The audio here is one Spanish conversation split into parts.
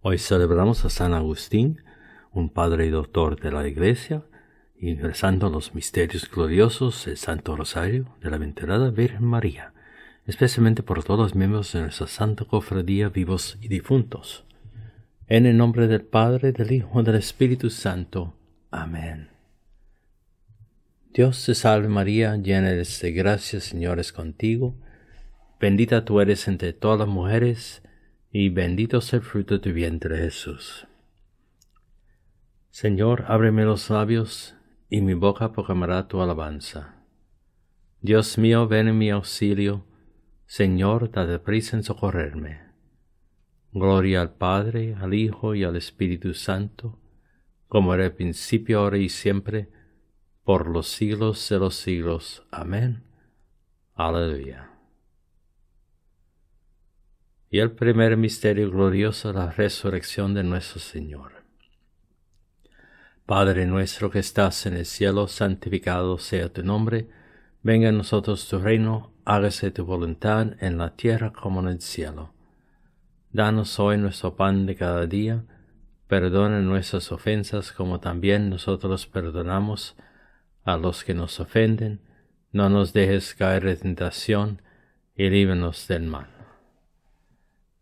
Hoy celebramos a San Agustín, un padre y doctor de la Iglesia, ingresando los misterios gloriosos del Santo Rosario de la Venturada Virgen María, especialmente por todos los miembros de nuestra Santa Cofradía vivos y difuntos. En el nombre del Padre, del Hijo y del Espíritu Santo. Amén. Dios te salve María, llena eres de gracia, Señor es contigo. Bendita tú eres entre todas las mujeres y bendito sea el fruto de tu vientre, Jesús. Señor, ábreme los labios, y mi boca proclamará tu alabanza. Dios mío, ven en mi auxilio, Señor, date prisa en socorrerme. Gloria al Padre, al Hijo y al Espíritu Santo, como era el principio, ahora y siempre, por los siglos de los siglos. Amén. Aleluya. Y el primer misterio glorioso, la resurrección de nuestro Señor. Padre nuestro que estás en el cielo, santificado sea tu nombre, venga a nosotros tu reino, hágase tu voluntad en la tierra como en el cielo. Danos hoy nuestro pan de cada día, perdona nuestras ofensas como también nosotros perdonamos a los que nos ofenden, no nos dejes caer en tentación y líbranos del mal.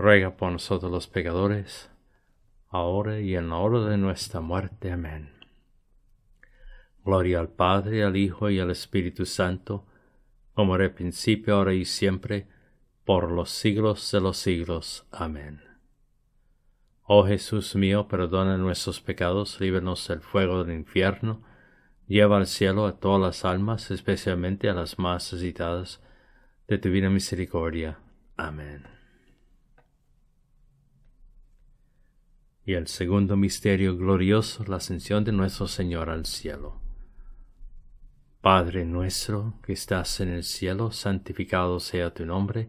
ruega por nosotros los pecadores, ahora y en la hora de nuestra muerte. Amén. Gloria al Padre, al Hijo y al Espíritu Santo, como era el principio, ahora y siempre, por los siglos de los siglos. Amén. Oh Jesús mío, perdona nuestros pecados, líbranos del fuego del infierno, lleva al cielo a todas las almas, especialmente a las más necesitadas de tu vida misericordia. Amén. Y el segundo misterio glorioso, la ascensión de nuestro Señor al cielo. Padre nuestro que estás en el cielo, santificado sea tu nombre.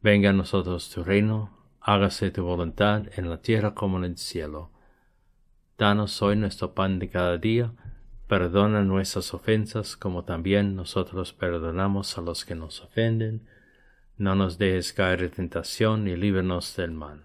Venga a nosotros tu reino, hágase tu voluntad en la tierra como en el cielo. Danos hoy nuestro pan de cada día, perdona nuestras ofensas como también nosotros perdonamos a los que nos ofenden. No nos dejes caer en de tentación y líbranos del mal.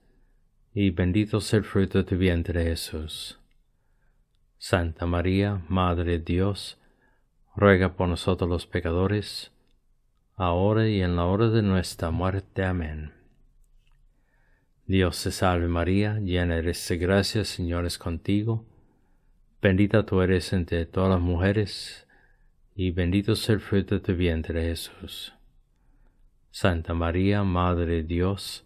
y bendito es el fruto de tu vientre Jesús. Santa María, Madre de Dios, ruega por nosotros los pecadores, ahora y en la hora de nuestra muerte. Amén. Dios te salve María, llena eres de gracia, Señor es contigo. Bendita tú eres entre todas las mujeres, y bendito es el fruto de tu vientre Jesús. Santa María, Madre de Dios,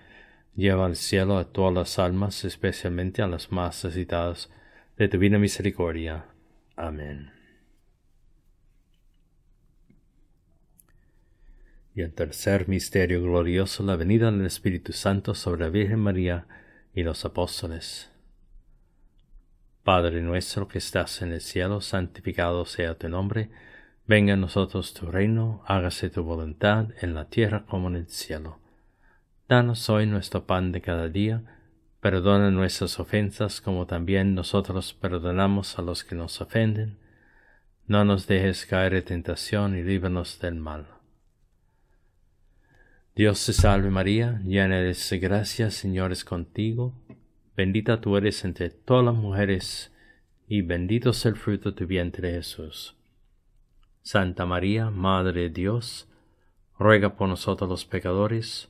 Lleva al cielo a todas las almas, especialmente a las más necesitadas de tu divina misericordia. Amén. Y el tercer misterio glorioso, la venida del Espíritu Santo sobre la Virgen María y los apóstoles. Padre nuestro que estás en el cielo, santificado sea tu nombre, venga a nosotros tu reino, hágase tu voluntad en la tierra como en el cielo. Danos hoy nuestro pan de cada día, perdona nuestras ofensas como también nosotros perdonamos a los que nos ofenden, no nos dejes caer en tentación y líbranos del mal. Dios te salve María, llena eres de gracia, Señor es contigo, bendita tú eres entre todas las mujeres, y bendito es el fruto de tu vientre Jesús. Santa María, Madre de Dios, ruega por nosotros los pecadores,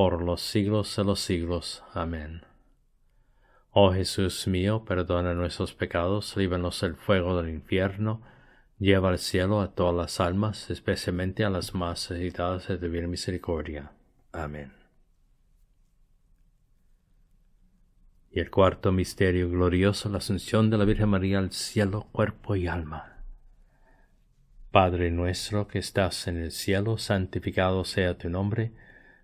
por los siglos de los siglos. Amén. Oh Jesús mío, perdona nuestros pecados, líbanos del fuego del infierno, lleva al cielo a todas las almas, especialmente a las más necesitadas de tu misericordia. Amén. Y el cuarto misterio glorioso, la asunción de la Virgen María al cielo, cuerpo y alma. Padre nuestro que estás en el cielo, santificado sea tu nombre,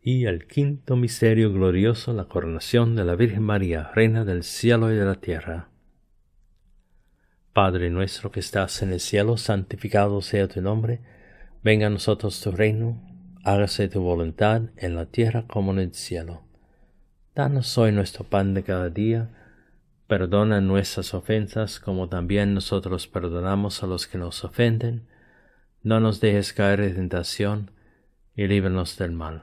y el quinto misterio glorioso, la coronación de la Virgen María, Reina del cielo y de la tierra. Padre nuestro que estás en el cielo, santificado sea tu nombre, venga a nosotros tu reino, hágase tu voluntad en la tierra como en el cielo. Danos hoy nuestro pan de cada día, perdona nuestras ofensas como también nosotros perdonamos a los que nos ofenden, no nos dejes caer en tentación y líbranos del mal.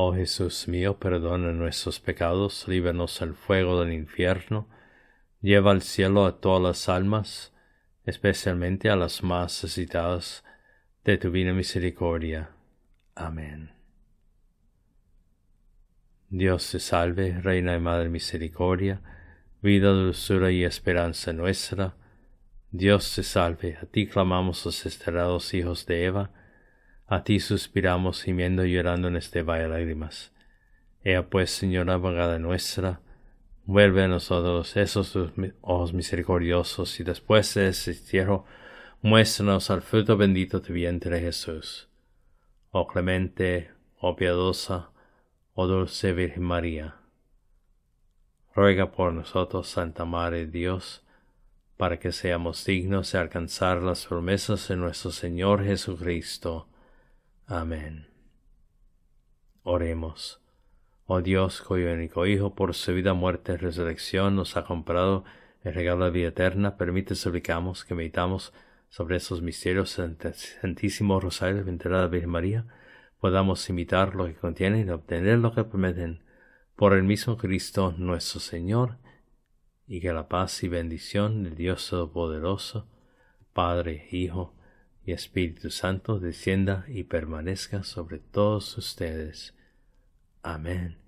Oh Jesús mío, perdona nuestros pecados, líbranos del fuego del infierno, lleva al cielo a todas las almas, especialmente a las más necesitadas de tu divina misericordia. Amén. Dios te salve, Reina y Madre Misericordia, vida, dulzura y esperanza nuestra. Dios te salve, a ti clamamos los esterados hijos de Eva, a ti suspiramos, gimiendo y llorando en este valle lágrimas. Ea pues, Señora abogada nuestra, vuelve a nosotros esos ojos misericordiosos, y después de ese cierro, muéstranos al fruto bendito de tu vientre Jesús. Oh clemente, oh piadosa, oh dulce Virgen María. Ruega por nosotros, Santa Madre de Dios, para que seamos dignos de alcanzar las promesas de nuestro Señor Jesucristo Amén. Oremos. Oh Dios, cuyo único Hijo, por su vida, muerte y resurrección, nos ha comprado el regalo de vida eterna, permite, suplicamos, que meditamos sobre esos misterios del Santísimo Rosario de Virgen María, podamos imitar lo que contienen y obtener lo que prometen por el mismo Cristo nuestro Señor, y que la paz y bendición del Dios Todopoderoso, Padre, Hijo y Espíritu Santo descienda y permanezca sobre todos ustedes. Amén.